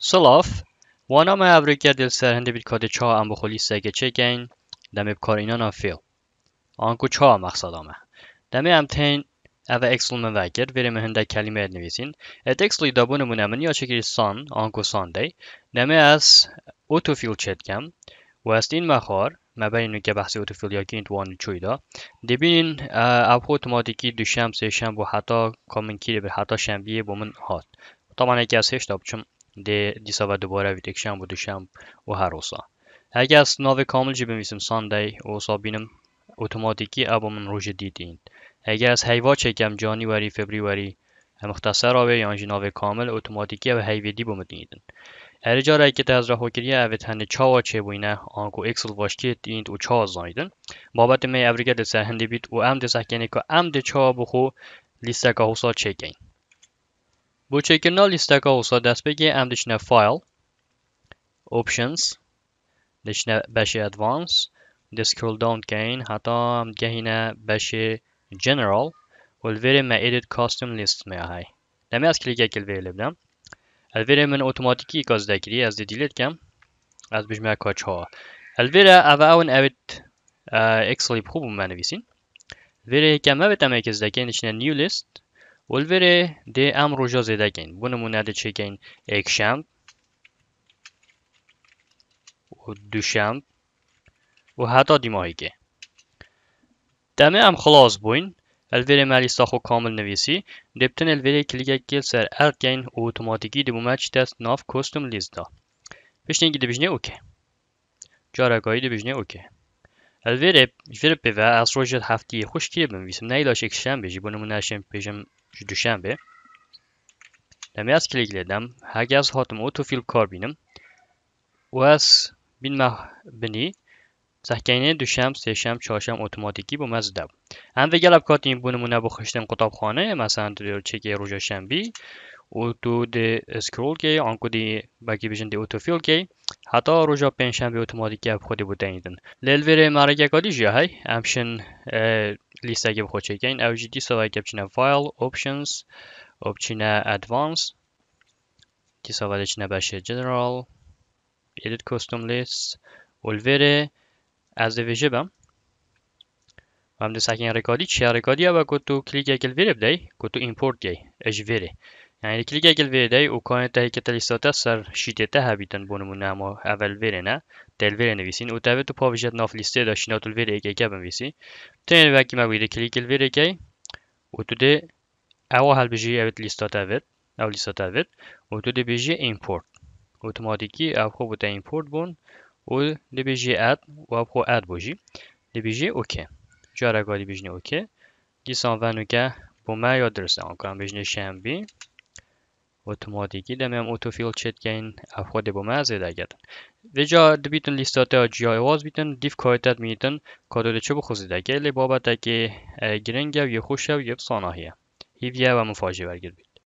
سلاف وانا ما ابرو گدل سر هند بیت کد چا ام بخلی سگ چگین دم کار اینا نافیل ان کو چا مقصد ام دم ام تن او اکسل من وگر ویرم هند کلمه اد نویسین ات اکسل ی دابون من من یا چگیر سان ان کو سان دی دم اس اوتو فیل چت و است این مخار ما که بحث اوتو فیل یا کین تو چویدا دبین اپ اتوماتیکی دو شمس شنب و حتا کامن کیری به حتا شنبیه بمن هات طبعا یک از هشتاب چون دی de و دوباره dubara vid و och و هر här också. از sinovi komil ji bimism او اوسا بینم، اوتوماتیکی، ابو من روش دیدین اگر از هیوا چکم جانی وری وری مختصر آوه یا ناو کامل اتوماتیکی و هیویدی بمدیدن ارجا را که از راه کری تنه چا و چه بوینه آنکو اکسل باشکی دیند و چا زایدن بابت می ابریگه دسر هندی بیت و ام دسکنی که ام چا بخو لیسته که حسا چکین Bu listəqə olsa dəstbəgi əmr içinə فایل Options, içinə 5 Advanced, ده scroll down کن حتی گهینه بشه general والوری ما edit custom list می آهی نمی از کلیک اکل ویلی بدم الوری من اوتوماتیکی کاز دکری از دی دیلیت کم از بیش می کاچ ها الوری او اون اوید اکسلی بخوب من نویسین الوری کم اوید امی کز دکن نیچنه new list Olvere de amrojaz edegen. Bu چه çeken ekşemb, دوشنب و حتی دیماهی که دمه ام خلاص بوین الویره مالی ساخو کامل نویسی دبتن الویره کلیگه گل سر گین اوتوماتیکی دی بومد چی دست ناف کستم لیزدا بشنه دی بشنه اوکی جارگایی دی بشنه اوکی الویره جویره پیوه از روژت هفتی خوش کیه بمویسم نه ایلاش اکشن بجی بونمون نشم پیشم دوشنبه دمی از کلیک لدم هر از هاتم او تو فیل کار بینم و از بین ما بینی دوشم سیشم چاشم اوتوماتیکی با مزده هم دیگر ابکات این بونمونه بخشتم قطاب خانه مثلا در چکی اوتو دی سکرول کی آنکو دی باکی بیشن دی اوتو فیل کی حتا روژا پینشن به اوتوماتیکی هم خودی بوده ایندن لیلویر مارک یک آدیش یا های امشن لیست اگه بخود چکه این او جی دی سوای که بچینه فایل اپشنز بچینه ادوانس که سوای دی چینه بشه جنرال ایدت کستوم لیست اولویر از دی ویژه بم مهم دی سکین رکادی چیه رکادی ها با کتو کلیک یکل ویره بدهی کتو ایمپورت گی اش ویره یعنی کلی که گل او کان تا هیکه تلی سر تا هبیتن بونمو اول ویره نه دل نویسین او تا به تو ناف لیسته داشتی نا تل ویره که گبن ویسی تنه نوی اکی مگویده کلیک گل ویره اگه او تو ده او حل بجی لیسته تا او لیسته تا ویر او تو ده بجی ایمپورت او تو مادیکی او خو بوده ایمپورت بون او ده بجی اد و او خو اد بجی اتوماتیکی دمیم هم اوتو فیل چید کن افخواد با ما از ایده بیتون لیستات ها جی واز بیتون دیف کارتت میتون کادو چه بخوزی در بابت که گرنگ و یه خوش و یه هیه هیویه و مفاجی برگرد